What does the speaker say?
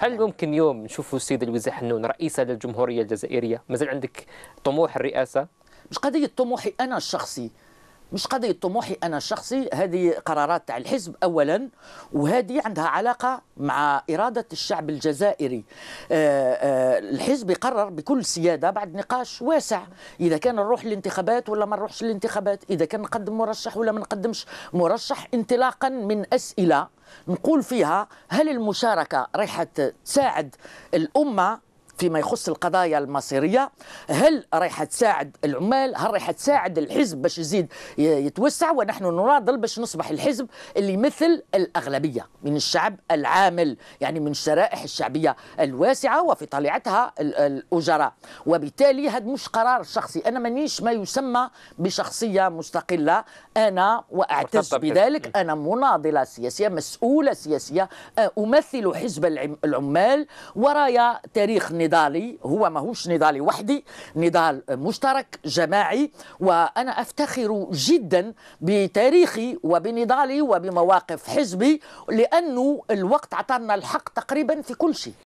هل ممكن يوم نشوفوا السيد الوزير حنون رئيسا للجمهوريه الجزائريه مازال عندك طموح الرئاسه مش قضيه طموحي انا الشخصي مش قضية طموحي أنا الشخصي هذه قرارات تاع الحزب أولا وهذه عندها علاقة مع إرادة الشعب الجزائري آه، آه، الحزب يقرر بكل سيادة بعد نقاش واسع إذا كان نروح للانتخابات ولا ما نروحش للانتخابات إذا كان نقدم مرشح ولا ما نقدمش مرشح انطلاقا من أسئلة نقول فيها هل المشاركة رايحة تساعد الأمة فيما يخص القضايا المصيرية هل رايحة تساعد العمال هل رايحة تساعد الحزب باش يزيد يتوسع ونحن نناضل باش نصبح الحزب اللي مثل الأغلبية من الشعب العامل يعني من الشرائح الشعبية الواسعة وفي طليعتها الأجراء وبالتالي هذا مش قرار شخصي أنا مانيش ما يسمى بشخصية مستقلة أنا وأعتز بذلك أنا مناضلة سياسية مسؤولة سياسية أمثل حزب العمال ورايا تاريخ نظام نضالي هو ماهوش نضالي وحدي نضال مشترك جماعي وأنا أفتخر جدا بتاريخي وبنضالي وبمواقف حزبي لأنه الوقت عطانا الحق تقريبا في كل شيء